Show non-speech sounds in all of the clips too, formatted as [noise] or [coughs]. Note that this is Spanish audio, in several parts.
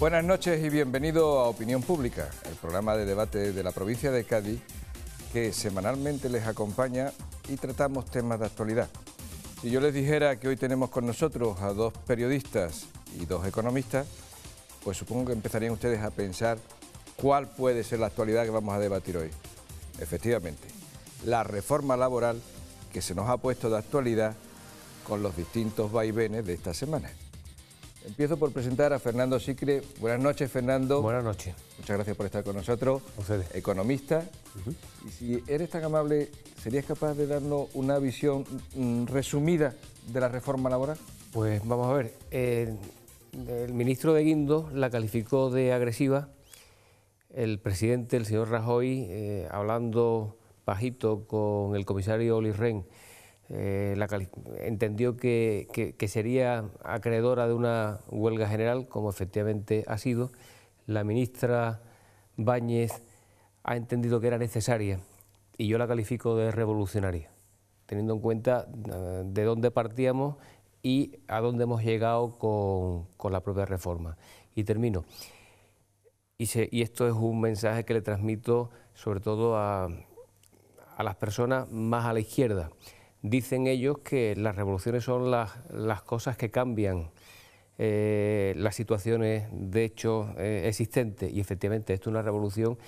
Buenas noches y bienvenido a Opinión Pública, el programa de debate de la provincia de Cádiz que semanalmente les acompaña y tratamos temas de actualidad. Si yo les dijera que hoy tenemos con nosotros a dos periodistas y dos economistas, pues supongo que empezarían ustedes a pensar cuál puede ser la actualidad que vamos a debatir hoy. Efectivamente, la reforma laboral que se nos ha puesto de actualidad con los distintos vaivenes de esta semana. Empiezo por presentar a Fernando Sicre. Buenas noches, Fernando. Buenas noches. Muchas gracias por estar con nosotros. Ustedes. Economista. Y si eres tan amable, ¿serías capaz de darnos una visión mm, resumida de la reforma laboral? Pues vamos a ver. el ministro de Guindos la calificó de agresiva. El presidente, el señor Rajoy, eh, hablando bajito con el comisario Oli Ren, eh, entendió que, sería acreedora de una huelga general, como efectivamente ha sido. La ministra Báñez ha entendido que era necesaria y yo la califico de revolucionaria, teniendo en cuenta eh, de dónde partíamos y a dónde hemos llegado con, la propia reforma. Y termino. Y, esto es un mensaje que le transmito sobre todo a las personas más a la izquierda dicen ellos que las revoluciones son las, cosas que cambian eh, las situaciones de hecho eh, existentes. Y efectivamente, esto es una revolución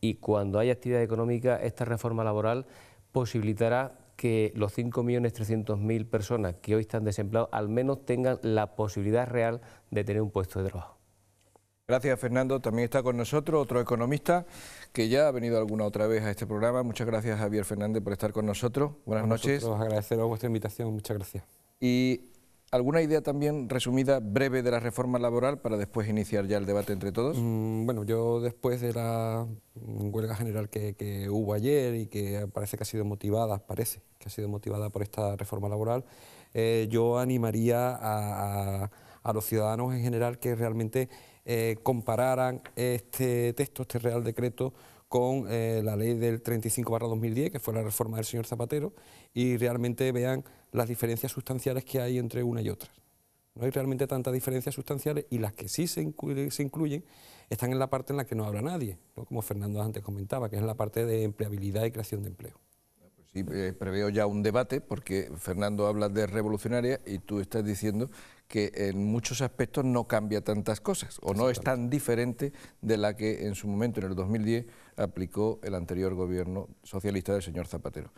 y cuando haya actividad económica, esta reforma laboral posibilitará que los 5.300.000 personas que hoy están desempleados al menos tengan la posibilidad real de tener un puesto de trabajo. Gracias, Fernando. También está con nosotros otro economista que ya ha venido alguna otra vez a este programa. Muchas gracias, Javier Fernández, por estar con nosotros. Buenas noches. nosotros Agradeceros vuestra invitación. Muchas gracias. Y alguna idea también resumida, breve, de la reforma laboral para después iniciar ya el debate entre todos. Mm, bueno, yo después de la mm, huelga general que, hubo ayer y que parece que ha sido motivada, parece que ha sido motivada por esta reforma laboral, eh, yo animaría a los ciudadanos en general que realmente eh, compararan este texto, este Real Decreto, con eh, la ley del 35 2010, que fue la reforma del señor Zapatero, y realmente vean las diferencias sustanciales que hay entre una y otra. No hay realmente tantas diferencias sustanciales y las que sí se, incluyen, están en la parte en la que no habla nadie, como Fernando antes comentaba, que es la parte de empleabilidad y creación de empleo. Sí, eh, preveo ya un debate porque Fernando habla de revolucionaria y tú estás diciendo que en muchos aspectos no cambia tantas cosas o no es tan diferente de la que en su momento, en el 2010, aplicó el anterior gobierno socialista del señor Zapatero.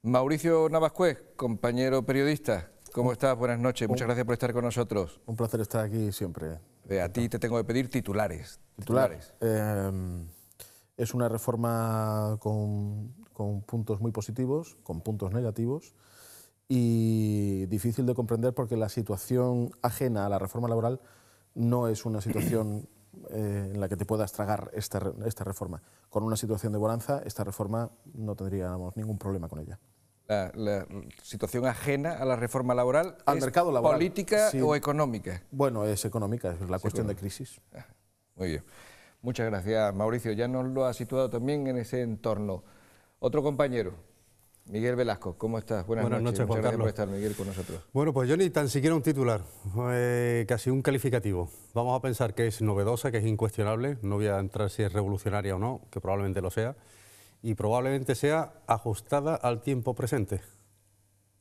Mauricio Navascuez, compañero periodista, ¿cómo estás? Buenas noches, muchas gracias por estar con nosotros. Un placer estar aquí siempre. Eh, a ti te tengo que pedir titulares. Titulares. Em, es una reforma con con puntos muy positivos, con puntos negativos, y difícil de comprender porque la situación ajena a la reforma laboral no es una situación eh, en la que te puedas tragar este esta, reforma. Con una situación de bonanza, esta reforma no tendríamos ningún problema con ella. La, situación ajena a la reforma laboral al es mercado laboral política o económica bueno es económica es la cuestión de crisis ah, muy bien muchas gracias Mauricio ya nos lo ha situado también en ese entorno otro compañero. Miguel Velasco, ¿cómo estás? Buenas, noches, gracias por estar, Miguel, con nosotros. Bueno, pues yo ni tan siquiera un titular, eh, casi un calificativo. Vamos a pensar que es novedosa, que es incuestionable, no voy a entrar si es revolucionaria o no, que probablemente lo sea, y probablemente sea ajustada al tiempo presente.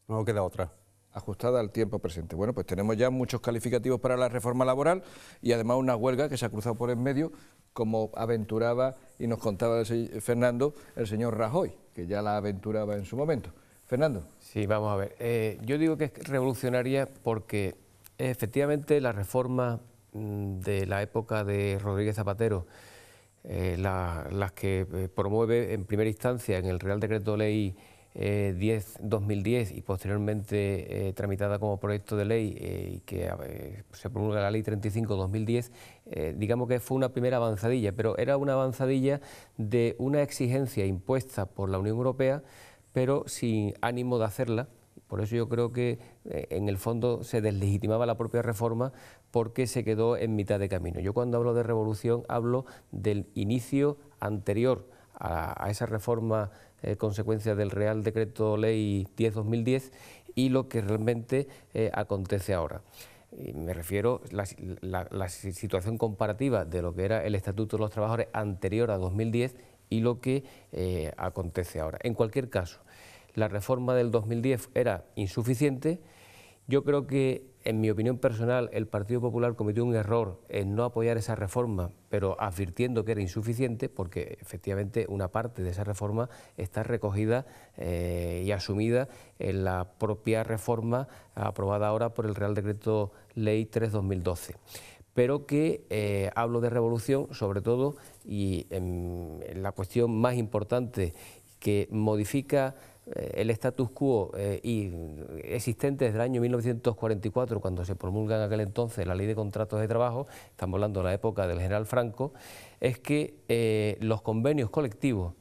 No queda otra ajustada al tiempo presente. Bueno, pues tenemos ya muchos calificativos para la reforma laboral y además una huelga que se ha cruzado por en medio, como aventuraba y nos contaba Fernando el señor Rajoy, que ya la aventuraba en su momento. Fernando. Sí, vamos a ver. Eh, yo digo que es revolucionaria porque efectivamente la reforma mm, de la época de Rodríguez Zapatero, eh, las que eh, promueve en primera instancia en el Real Decreto Ley 10 eh, 2010 y posteriormente eh, tramitada como proyecto de ley eh, y que se promulga la ley 35 2010, digamos que fue una primera avanzadilla, pero era una avanzadilla de una exigencia impuesta por la Unión Europea, pero sin ánimo de hacerla. Por eso yo creo que en el fondo se deslegitimaba la propia reforma porque se quedó en mitad de camino. Yo cuando hablo de revolución hablo del inicio anterior a esa reforma eh, consecuencia del Real Decreto Ley 10-2010 y lo que realmente eh, acontece ahora. me refiero a la, situación comparativa de lo que era el Estatuto de los Trabajadores anterior a 2010 y lo que eh, acontece ahora. En cualquier caso, la reforma del 2010 era insuficiente. Yo creo que en mi opinión personal, el Partido Popular cometió un error en no apoyar esa reforma, pero advirtiendo que era insuficiente, porque efectivamente una parte de esa reforma está recogida eh, y asumida en la propia reforma aprobada ahora por el Real Decreto Ley 3-2012 pero que eh, hablo de revolución sobre todo y la cuestión más importante que modifica eh, el status quo eh, existente desde el año 1944, cuando se promulga en aquel entonces la ley de contratos de trabajo, estamos hablando de la época del general Franco, es que eh, los convenios colectivos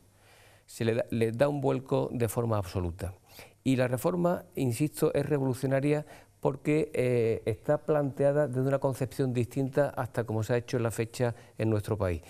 se les da, un vuelco de forma absoluta. Y la reforma, insisto, es revolucionaria porque está planteada desde una concepción distinta hasta como se ha hecho en la fecha en nuestro país.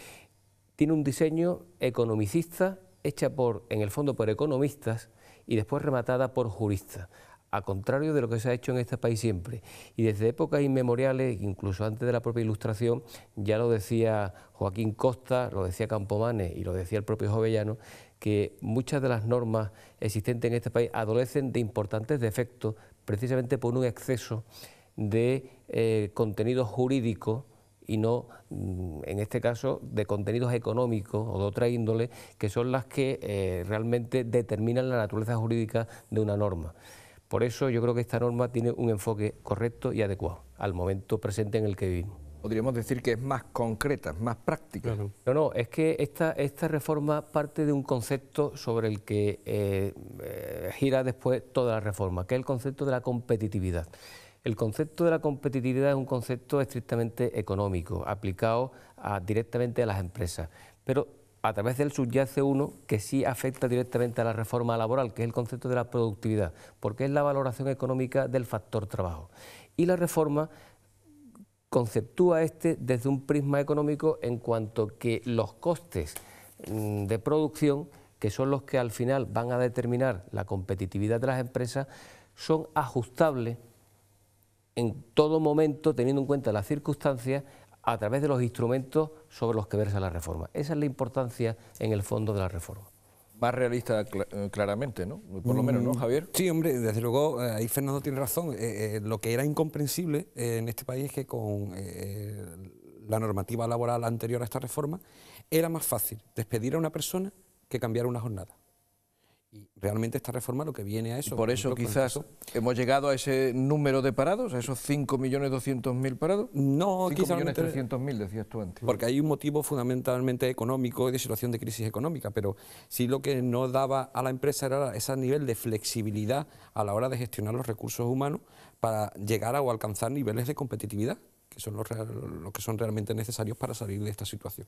Tiene un diseño economicista, hecha por, en el fondo por economistas, y después rematada por juristas, a contrario de lo que se ha hecho en este país siempre. Y desde épocas inmemoriales, incluso antes de la propia Ilustración, ya lo decía Joaquín Costa, lo decía Campomanes y lo decía el propio Jovellano, que muchas de las normas existentes en este país adolecen de importantes defectos precisamente por un exceso de eh, contenido jurídico y no, mm, en este caso, de contenidos económicos o de otra índole, que son las que eh, realmente determinan la naturaleza jurídica de una norma. Por eso yo creo que esta norma tiene un enfoque correcto y adecuado al momento presente en el que vivimos. Podríamos decir que es más concreta, más práctica. No, no, es que esta, esta reforma parte de un concepto sobre el que eh, eh, gira después toda la reforma, que es el concepto de la competitividad. El concepto de la competitividad es un concepto estrictamente económico, aplicado directamente a las empresas, pero a través del subyace uno que sí afecta directamente a la reforma laboral, que es el concepto de la productividad, porque es la valoración económica del factor trabajo. Y la reforma conceptúa este desde un prisma económico en cuanto que los costes mm, de producción, que son los que al final van a determinar la competitividad de las empresas, son ajustables en todo momento, teniendo en cuenta las circunstancias, a través de los instrumentos sobre los que versa la reforma. Esa es la importancia en el fondo de la reforma más realista eh, claramente, ¿no? Por lo menos, ¿no, mm. Javier? Sí, hombre, desde luego, eh, ahí Fernando tiene razón. Eh, lo que era incomprensible en este país es que con la normativa laboral anterior a esta reforma era más fácil despedir a una persona que cambiar una jornada. Y realmente esta reforma lo que viene a eso. por eso quizás hemos llegado a ese número de parados, a esos 5.200.000 parados. No, 5.300.000 decías tú antes. Porque hay un motivo fundamentalmente económico y de situación de crisis económica, pero sí lo que no daba a la empresa era ese nivel de flexibilidad a la hora de gestionar los recursos humanos para llegar a o alcanzar niveles de competitividad que son los, que son realmente necesarios para salir de esta situación.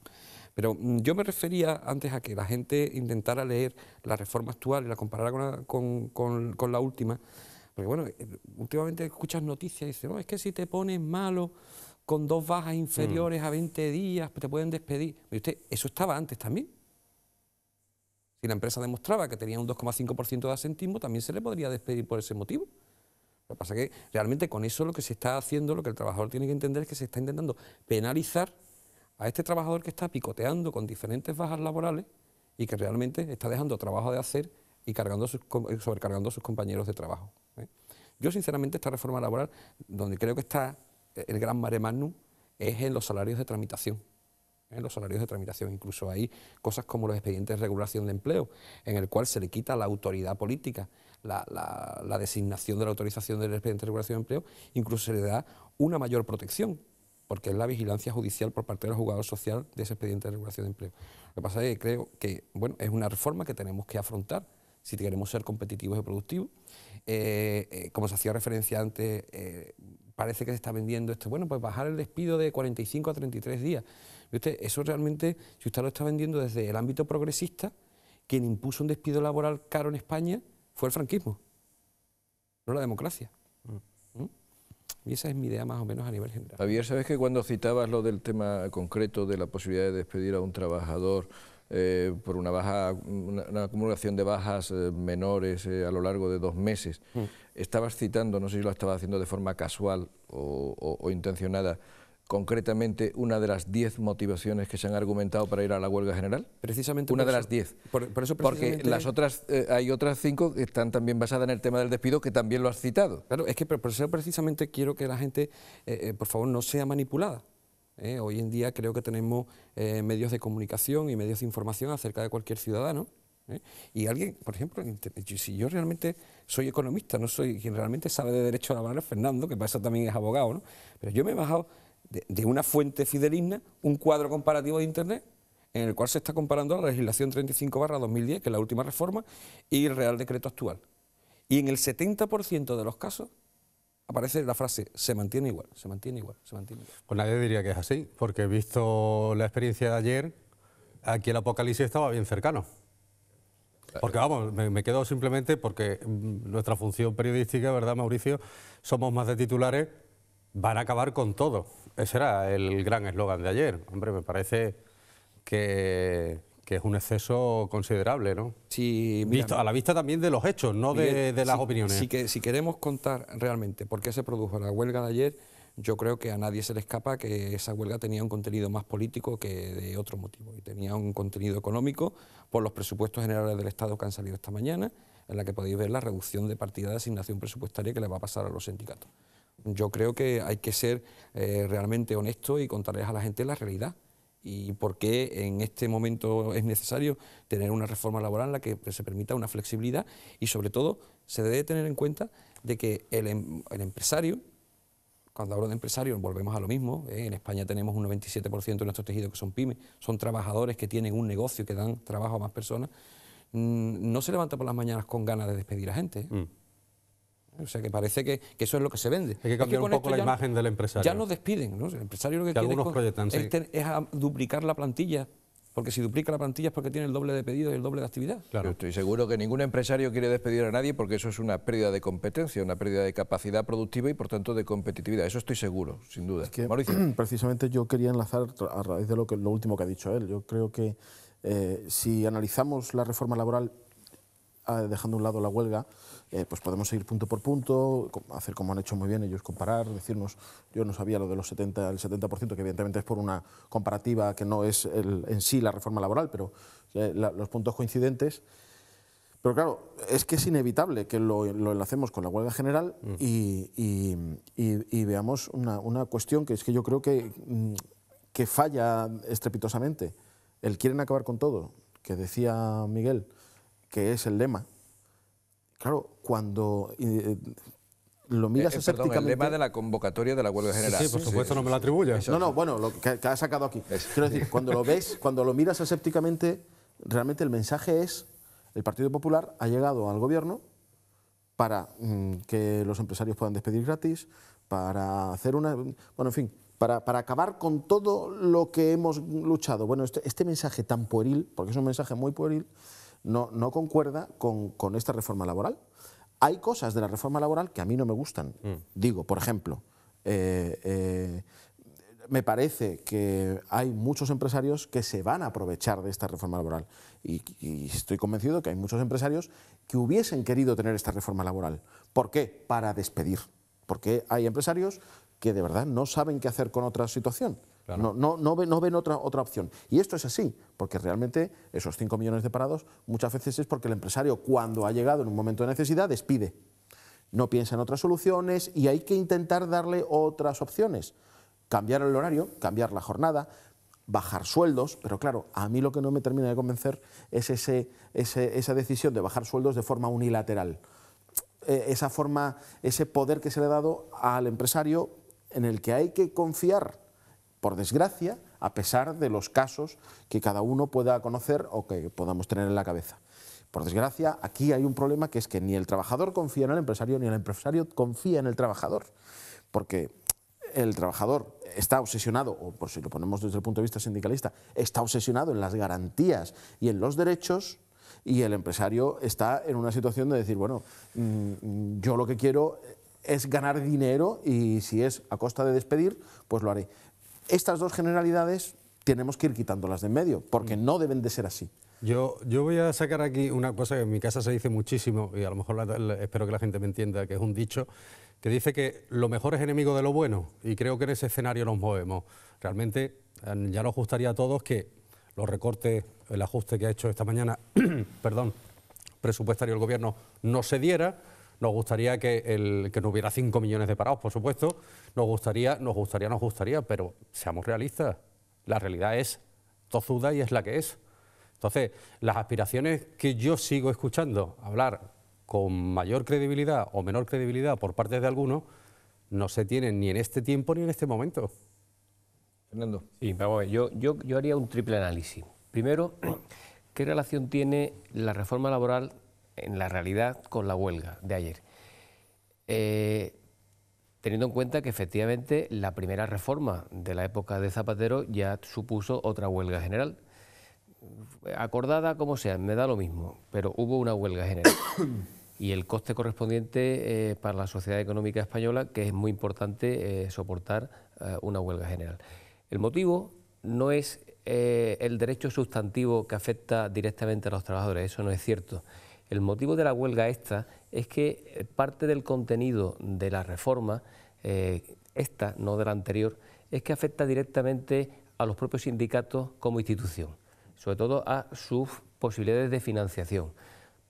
Pero mm, yo me refería antes a que la gente intentara leer la reforma actual y la comparara con la, con, la última, porque bueno, eh, últimamente escuchas noticias y dices, no, es que si te pones malo con dos bajas inferiores mm. a 20 días, te pueden despedir. Y usted, eso estaba antes también. Si la empresa demostraba que tenía un 2,5% de asentismo, también se le podría despedir por ese motivo. Lo que pasa es que realmente con eso lo que se está haciendo, lo que el trabajador tiene que entender es que se está intentando penalizar a este trabajador que está picoteando con diferentes bajas laborales y que realmente está dejando trabajo de hacer y cargando eh, sobrecargando a sus compañeros de trabajo. ¿eh? Yo sinceramente esta reforma laboral, donde creo que está eh, el gran mare magnum, es en los salarios de tramitación en los salarios de tramitación. Incluso hay cosas como los expedientes de regulación de empleo, en el cual se le quita la autoridad política, la, designación de la autorización del expediente de regulación de empleo, incluso se le da una mayor protección, porque es la vigilancia judicial por parte del jugador social de ese expediente de regulación de empleo. Lo que pasa es que creo que bueno, es una reforma que tenemos que afrontar si queremos ser competitivos y productivos. Eh, eh, como se hacía referencia antes, eh, parece que se está vendiendo esto, bueno, pues bajar el despido de 45 a 33 días eso realmente, si usted lo está vendiendo desde el ámbito progresista, quien impuso un despido laboral caro en España fue el franquismo, no la democracia. Mm. ¿Mm? Y esa es mi idea más o menos a nivel general. Javier, ¿sabes que cuando citabas lo del tema concreto de la posibilidad de despedir a un trabajador eh, por una baja, una, acumulación de bajas eh, menores eh, a lo largo de dos meses. Mm. Estabas citando, no sé si lo estabas haciendo de forma casual o intencionada, concretamente una de las diez motivaciones que se han argumentado para ir a la huelga general? Precisamente una de las diez. Por, eso Porque las otras, eh, hay otras cinco que están también basadas en el tema del despido, que también lo has citado. Claro, es que precisamente quiero que la gente, eh, eh, por favor, no sea manipulada. Hoy en día creo que tenemos medios de comunicación y medios de información acerca de cualquier ciudadano. Y alguien, por ejemplo, si yo realmente soy economista, no soy quien realmente sabe de derecho a laboral, Fernando, que para eso también es abogado, ¿no? pero yo me he bajado de, una fuente fidedigna un cuadro comparativo de Internet en el cual se está comparando la legislación 35 2010, que es la última reforma, y el Real Decreto actual. Y en el 70% de los casos aparece la frase se mantiene igual, se mantiene igual, se mantiene igual. Pues nadie diría que es así, porque visto la experiencia de ayer, aquí el apocalipsis estaba bien cercano. Porque vamos, me, quedo simplemente porque mm, nuestra función periodística, ¿verdad, Mauricio? Somos más de titulares van a acabar con todo. Ese era el gran eslogan de ayer. Hombre, me parece que, es un exceso considerable, ¿no? a la vista también de los hechos, no de, las opiniones. Si, que, si queremos contar realmente por qué se produjo la huelga de ayer, yo creo que a nadie se le escapa que esa huelga tenía un contenido más político que de otro motivo y tenía un contenido económico por los presupuestos generales del Estado que han salido esta mañana, en la que podéis ver la reducción de partida de asignación presupuestaria que le va a pasar a los sindicatos. Yo creo que hay que ser eh, realmente honesto y contarles a la gente la realidad y por qué en este momento es necesario tener una reforma laboral en la que se permita una flexibilidad y sobre todo se debe tener en cuenta de que el, em, empresario, cuando hablo de empresario volvemos a lo mismo, ¿eh? en España tenemos un 97% de nuestros tejidos que son pymes, son trabajadores que tienen un negocio que dan trabajo a más personas, mm, no se levanta por las mañanas con ganas de despedir a gente. ¿eh? Mm. O sea, que parece que, eso es lo que se vende. Hay que cambiar un poco la imagen del empresario. Ya no despiden, ¿no? El empresario lo que, que quiere es, duplicar la plantilla, porque si duplica la plantilla es porque tiene el doble de pedido y el doble de actividad. Claro. estoy seguro que ningún empresario quiere despedir a nadie porque eso es una pérdida de competencia, una pérdida de capacidad productiva y por tanto de competitividad. Eso estoy seguro, sin duda. Mauricio. [clears throat] Precisamente yo quería enlazar a raíz de lo, último que ha dicho él. Yo creo que eh, si analizamos la reforma laboral, ah, dejando a un lado la huelga, eh, pues podemos seguir punto por punto, hacer como han hecho muy bien ellos, comparar, decirnos, yo no sabía lo de los 70, el 70%, que evidentemente es por una comparativa que no es en sí la reforma laboral, pero eh, los puntos coincidentes. Pero claro, es que es inevitable que lo, lo enlacemos con la huelga general mm. y, veamos una, una, cuestión que es que yo creo que, mm, que falla estrepitosamente. El quieren acabar con todo, que decía Miguel, que es el lema Claro, cuando eh, eh, lo miras eh, eh perdón, el problema de la convocatoria de la huelga general. Sí, por supuesto, no me lo atribuye. No, no, bueno, lo que, ha sacado aquí. Quiero decir, cuando lo ves, [laughs] cuando lo miras asépticamente, realmente el mensaje es, el Partido Popular ha llegado al gobierno para mm, que los empresarios puedan despedir gratis, para hacer una... Bueno, en fin, para, acabar con todo lo que hemos luchado. Bueno, este, este mensaje tan pueril, porque es un mensaje muy pueril, no, concuerda con, esta reforma laboral. Hay cosas de la reforma laboral que a mí no me gustan. Mm. Digo, por ejemplo, eh, eh, me parece que hay muchos empresarios que se van a aprovechar de esta reforma laboral. Y, y, estoy convencido que hay muchos empresarios que hubiesen querido tener esta reforma laboral. ¿Por qué? Para despedir. Porque hay empresarios que de verdad no saben qué hacer con otra situación. No, no, no, ven, otra, otra opción. Y esto es así, porque realmente esos 5 millones de parados muchas veces es porque el empresario cuando ha llegado en un momento de necesidad despide. No piensa en otras soluciones y hay que intentar darle otras opciones. Cambiar el horario, cambiar la jornada, bajar sueldos, pero claro, a mí lo que no me termina de convencer es ese, esa decisión de bajar sueldos de forma unilateral. E, esa forma, ese poder que se le ha dado al empresario en el que hay que confiar por desgracia, a pesar de los casos que cada uno pueda conocer o que podamos tener en la cabeza. Por desgracia, aquí hay un problema que es que ni el trabajador confía en el empresario, ni el empresario confía en el trabajador, porque el trabajador está obsesionado, o por si lo ponemos desde el punto de vista sindicalista, está obsesionado en las garantías y en los derechos, y el empresario está en una situación de decir, bueno, mm, yo lo que quiero es ganar dinero y si es a costa de despedir, pues lo haré estas dos generalidades tenemos que ir quitándolas de en medio, porque mm. no deben de ser así. Yo, yo voy a sacar aquí una cosa que en mi casa se dice muchísimo, y a lo mejor espero que la gente me entienda, que es un dicho, que dice que lo mejor es enemigo de lo bueno, y creo que en ese escenario nos movemos. Realmente eh, ya nos gustaría a todos que los recortes, el ajuste que ha hecho esta mañana, [clears throat] perdón, presupuestario el gobierno, no se diera, nos gustaría que, el, que no hubiera 5 millones de parados, por supuesto. Nos gustaría, nos gustaría, nos gustaría, pero seamos realistas. La realidad es tozuda y es la que es. Entonces, las aspiraciones que yo sigo escuchando hablar con mayor credibilidad o menor credibilidad por parte de algunos no se tienen ni en este tiempo ni en este momento. Fernando. Sí, vamos yo, yo, yo haría un triple análisis. Primero, [clears throat] ¿qué relación tiene la reforma laboral en la realidad con la huelga de ayer. Eh, teniendo en cuenta que efectivamente la primera reforma de la época de Zapatero ya supuso otra huelga general. Acordada como sea, me da lo mismo, pero hubo una huelga general. [coughs] y el coste correspondiente eh, para la sociedad económica española, que es muy importante eh, soportar una huelga general. El motivo no es el derecho sustantivo que afecta directamente a los trabajadores, eso no es cierto. El motivo de la huelga esta es que eh, parte del contenido de la reforma, eh, esta, no de la anterior, es que afecta directamente a los propios sindicatos como institución, sobre todo a sus posibilidades de financiación.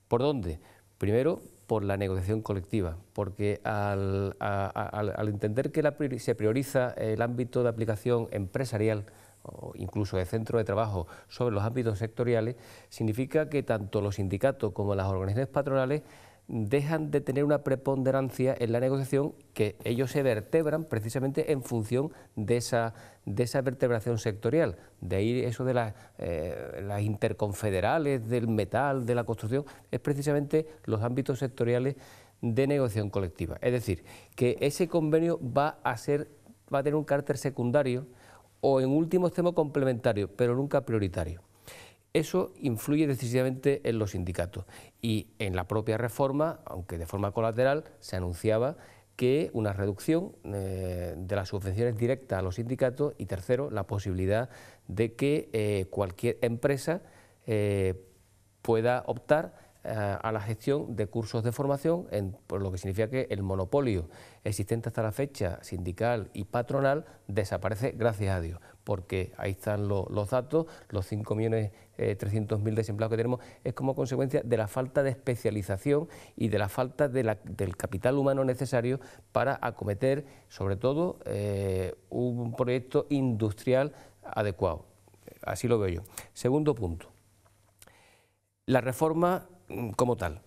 ¿Por dónde? Primero, por la negociación colectiva, porque al, entender que se prioriza el ámbito de aplicación empresarial, o incluso de centro de trabajo sobre los ámbitos sectoriales, significa que tanto los sindicatos como las organizaciones patronales dejan de tener una preponderancia en la negociación que ellos se vertebran precisamente en función de esa, esa vertebración sectorial. De ahí eso de eh, las, interconfederales, del metal, de la construcción, es precisamente los ámbitos sectoriales de negociación colectiva. Es decir, que ese convenio va a, ser, va a tener un carácter secundario o en último extremo complementario, pero nunca prioritario. Eso influye decisivamente en los sindicatos y en la propia reforma, aunque de forma colateral, se anunciaba que una reducción eh, de las subvenciones directas a los sindicatos y tercero, la posibilidad de que eh, cualquier empresa eh, pueda optar eh, a la gestión de cursos de formación, por lo que significa que el monopolio existente hasta la fecha, sindical y patronal, desaparece, gracias a Dios, porque ahí están los datos, los 5.300.000 eh, desempleados que tenemos, es como consecuencia de la falta de especialización y de la falta del capital humano necesario para acometer, sobre todo, eh, un proyecto industrial adecuado. Así lo veo yo. Segundo punto. La reforma Mm, como tal.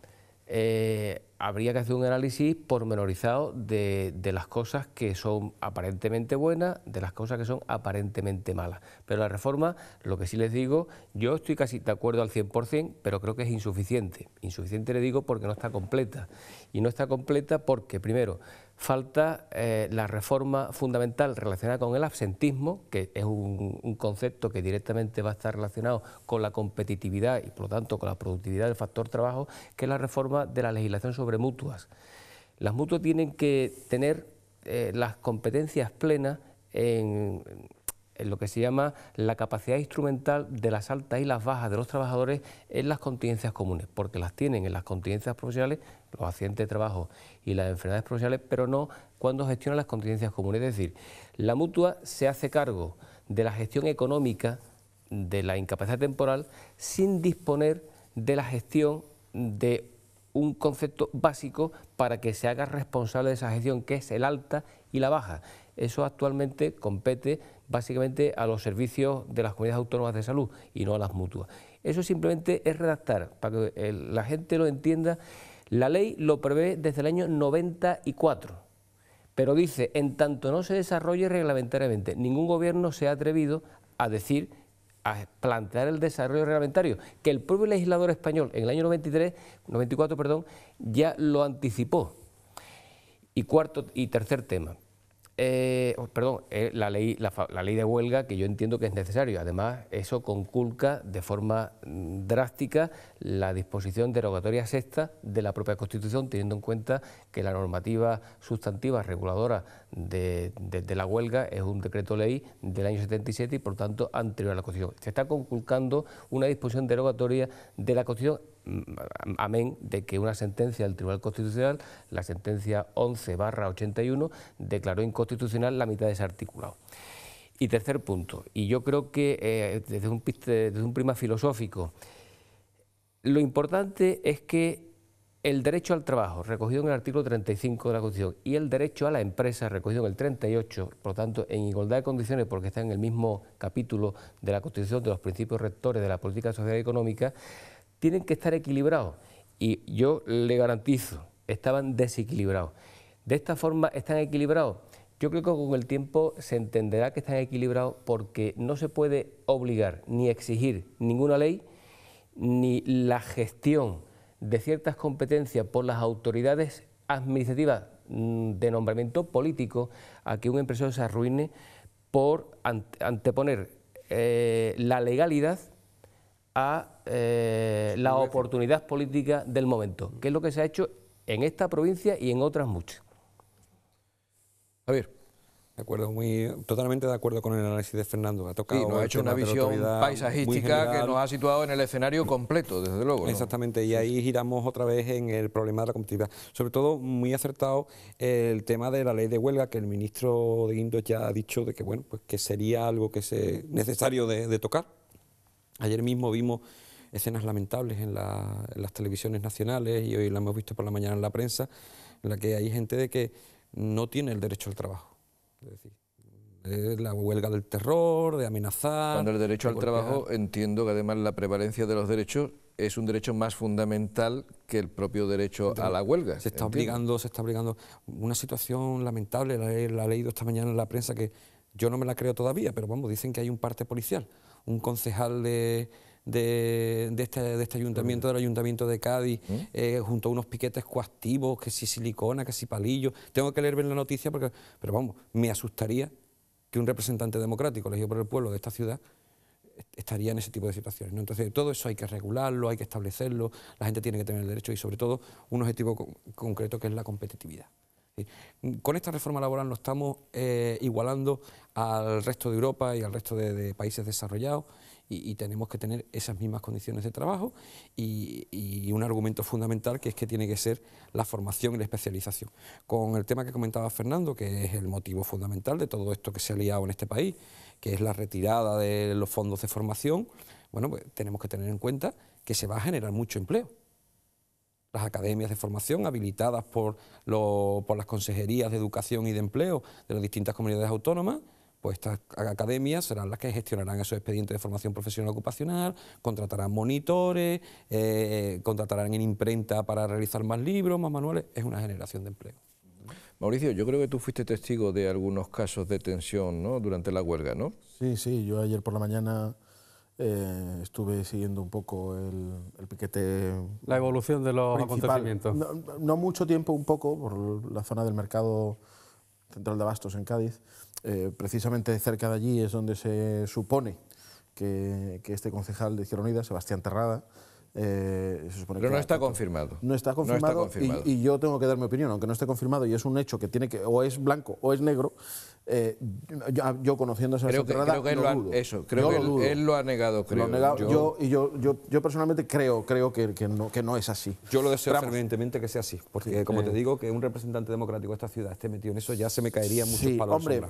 Eh, habría que hacer un análisis pormenorizado de, de, las cosas que son aparentemente buenas, de las cosas que son aparentemente malas. Pero la reforma, lo que sí les digo, yo estoy casi de acuerdo al 100%, pero creo que es insuficiente. Insuficiente le digo porque no está completa. Y no está completa porque, primero, falta eh, la reforma fundamental relacionada con el absentismo, que es un, concepto que directamente va a estar relacionado con la competitividad y por lo tanto con la productividad del factor trabajo, que es la reforma de la legislación sobre mutuas. Las mutuas tienen que tener eh, las competencias plenas en, eh, lo que se llama la capacidad instrumental de las altas y las bajas de los trabajadores en las contingencias comunes, porque las tienen en las contingencias profesionales, los accidentes de trabajo y las enfermedades profesionales, pero no cuando gestionan las contingencias comunes. Es decir, la mutua se hace cargo de la gestión económica de la incapacidad temporal sin disponer de la gestión de un concepto básico para que se haga responsable de esa gestión, que es el alta y la baja eso actualmente compete básicamente a los servicios de las comunidades autónomas de salud y no a las mutuas. Eso simplemente es redactar, para que la gente lo entienda. La ley lo prevé desde el año 94, pero dice, en tanto no se desarrolle reglamentariamente, ningún gobierno se ha atrevido a decir a plantear el desarrollo reglamentario, que el propio legislador español en el año 93, 94, perdón, ya lo anticipó. Y cuarto y tercer tema, eh, oh, perdón, eh, la, ley, la, ley de huelga que yo entiendo que es necesario. Además, eso conculca de forma mm, drástica la disposición derogatoria sexta de la propia Constitución, teniendo en cuenta que la normativa sustantiva reguladora de, de la huelga es un decreto ley del año 77 y, por tanto, anterior a la Constitución. Se está conculcando una disposición derogatoria de la Constitución Mm, amén de que una sentencia del Tribunal Constitucional, la sentencia 11 barra 81, declaró inconstitucional la mitad de ese artículo. Y tercer punto, y yo creo que eh, desde, un, desde un prima filosófico, lo importante es que el derecho al trabajo, recogido en el artículo 35 de la Constitución, y el derecho a la empresa, recogido en el 38, por lo tanto, en igualdad de condiciones, porque está en el mismo capítulo de la Constitución de los principios rectores de la política social y económica, tienen que estar equilibrados. Y yo le garantizo, estaban desequilibrados. De esta forma están equilibrados. Yo creo que con el tiempo se entenderá que están equilibrados porque no se puede obligar ni exigir ninguna ley ni la gestión de ciertas competencias por las autoridades administrativas mm, de nombramiento político a que un empresario se arruine por anteponer eh, la legalidad a eh, la oportunidad política del momento, que es lo que se ha hecho en esta provincia y en otras muchas. Javier. De acuerdo, muy, totalmente de acuerdo con el análisis de Fernando. Ha tocado sí, nos ha hecho una visión paisajística que nos ha situado en el escenario completo, desde luego. Exactamente, y ahí giramos otra vez en el problema de la competitividad. Sobre todo, muy acertado el tema de la ley de huelga, que el ministro de Guindos ya ha dicho de que, bueno, pues que sería algo que es necesario de tocar, Ayer mismo vimos escenas lamentables en, las televisiones nacionales y hoy la hemos visto por la mañana en la prensa, en la que hay gente de que no tiene el derecho al trabajo. Es decir, la huelga del terror, de amenazar. Cuando el derecho al trabajo, entiendo que además la prevalencia de los derechos es un derecho más fundamental que el propio derecho a la huelga. Se está obligando, se está obligando. Una situación lamentable, la, la he leído esta mañana en la prensa que yo no me la creo todavía, pero vamos, dicen que hay un parte policial un concejal de, este, este, ayuntamiento, del ayuntamiento de Cádiz, eh, junto a unos piquetes coactivos, que si silicona, que si palillo. Tengo que leer bien la noticia, porque, pero vamos, me asustaría que un representante democrático elegido por el pueblo de esta ciudad estaría en ese tipo de situaciones. ¿no? Entonces, todo eso hay que regularlo, hay que establecerlo, la gente tiene que tener el derecho y, sobre todo, un objetivo concreto que es la competitividad. Con esta reforma laboral no estamos eh, igualando al resto de Europa y al resto de, países desarrollados y, tenemos que tener esas mismas condiciones de trabajo y, un argumento fundamental que es que tiene que ser la formación y la especialización. Con el tema que comentaba Fernando, que es el motivo fundamental de todo esto que se ha liado en este país, que es la retirada de los fondos de formación, bueno, pues tenemos que tener en cuenta que se va a generar mucho empleo las academias de formación habilitadas por, las consejerías de educación y de empleo de las distintas comunidades autónomas, pues estas academias serán las que gestionarán esos expedientes de formación profesional ocupacional, contratarán monitores, eh, contratarán en imprenta para realizar más libros, más manuales, es una generación de empleo. Mauricio, yo creo que tú fuiste testigo de algunos casos de tensión ¿no? durante la huelga, ¿no? Sí, sí, yo ayer por la mañana eh, estuve siguiendo un poco el, el, piquete. La evolución de los acontecimientos. No, mucho tiempo, un poco, por la zona del mercado central de Abastos en Cádiz. Eh, precisamente cerca de allí es donde se supone que, que este concejal de Izquierda Unida, Sebastián Terrada, eh, Pero no, está confirmado. No está confirmado, y, yo tengo que dar mi opinión, aunque no esté confirmado y es un hecho que tiene que o es blanco o es negro. Eh, ah, yo, conociendo esa creo creo que él lo, eso, creo él, lo ha negado, yo, y yo, personalmente creo, creo que, no, que no es así. Yo lo deseo fervientemente que sea así, porque como te eh. digo, que un representante democrático de esta ciudad esté metido en eso, ya se me caería muchos palos. Hombre,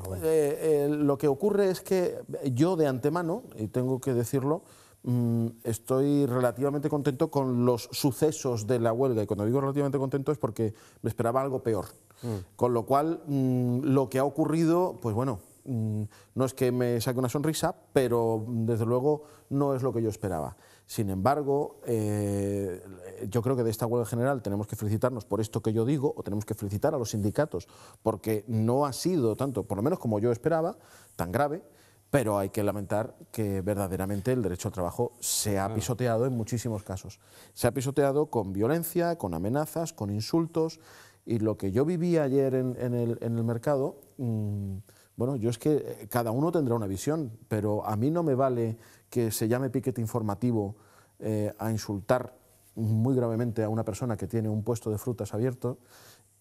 lo que ocurre es que yo de antemano, y tengo que decirlo, Mm, estoy relativamente contento con los sucesos de la huelga. Y cuando digo relativamente contento es porque me esperaba algo peor. Mm. Con lo cual, mm, lo que ha ocurrido, pues bueno, no es que me saque una sonrisa, pero desde luego no es lo que yo esperaba. Sin embargo, eh, yo creo que de esta huelga general tenemos que felicitarnos por esto que yo digo, o tenemos que felicitar a los sindicatos, porque no ha sido tanto, por lo menos como yo esperaba, tan grave pero hay que lamentar que verdaderamente el derecho al trabajo se ha pisoteado en muchísimos casos. Se ha pisoteado con violencia, con amenazas, con insultos, y lo que yo viví ayer en, el, mercado, mm, bueno, yo es que eh, cada uno tendrá una visión, pero a mí no me vale que se llame piquete informativo eh, a insultar muy gravemente a una persona que tiene un puesto de frutas abierto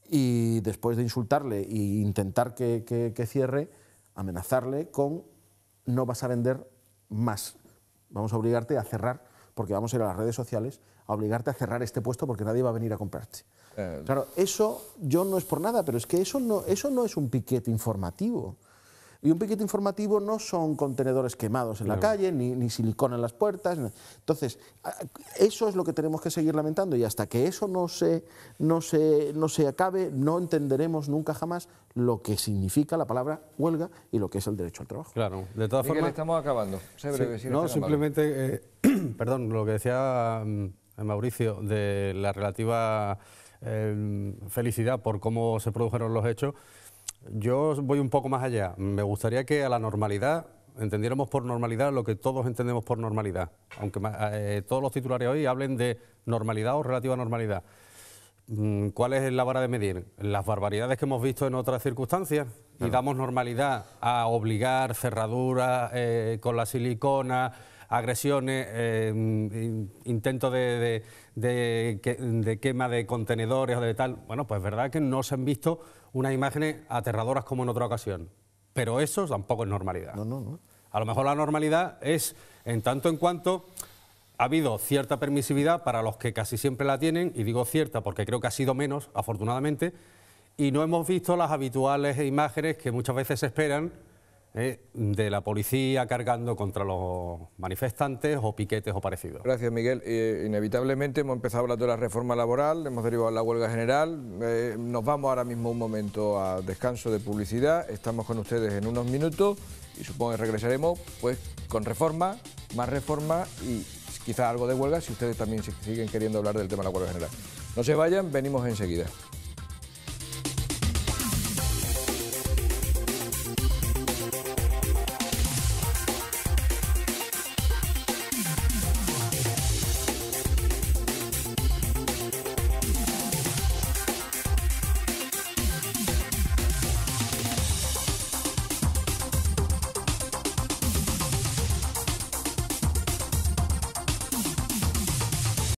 y después de insultarle e intentar que cierre, amenazarle con no vas a vender más. Vamos a obligarte a cerrar, porque vamos a ir a las redes sociales, a obligarte a cerrar este puesto porque nadie va a venir a comprarte. Eh. Claro, eso yo no es por nada, pero es que eso no, eso no es un piquete informativo. Y un piquete informativo no son contenedores quemados en la calle, ni, silicona en las puertas. Entonces, eso es lo que tenemos que seguir lamentando y hasta que eso no se, no se, no se acabe, no entenderemos nunca jamás lo que significa la palabra huelga y lo que es el derecho al trabajo. Claro, de todas formas... estamos acabando. breve, no, simplemente, eh, [clears throat] perdón, lo que decía mm, Mauricio de la relativa em, felicidad por cómo se produjeron los hechos, yo voy un poco más allá. Me gustaría que a la normalidad entendiéramos por normalidad lo que todos entendemos por normalidad, aunque eh, todos los titulares hoy hablen de normalidad o relativa normalidad. Mm, ¿Cuál es la vara de medir? Las barbaridades que hemos visto en otras circunstancias y damos normalidad a obligar cerraduras eh, con la silicona, agresiones, eh, mm, intentos de, quema de contenedores o de tal. Bueno, pues es verdad que no se han visto unas imágenes aterradoras como en otra ocasión, pero eso tampoco es normalidad. A lo mejor la normalidad es en tanto en cuanto ha habido cierta permisividad para los que casi siempre la tienen, y digo cierta porque creo que ha sido menos, afortunadamente, y no hemos visto las habituales imágenes que muchas veces se esperan ¿eh? de la policía cargando contra los manifestantes o piquetes o parecidos. Gracias, Miguel. Eh, inevitablemente hemos empezado hablando de la reforma laboral, hemos derivado la huelga general. Eh, nos vamos ahora mismo un momento a descanso de publicidad. Estamos con ustedes en unos minutos y supongo que regresaremos pues, con reforma, más reforma y quizá algo de huelga, si ustedes también siguen queriendo hablar del tema de la huelga general. No se vayan, venimos enseguida.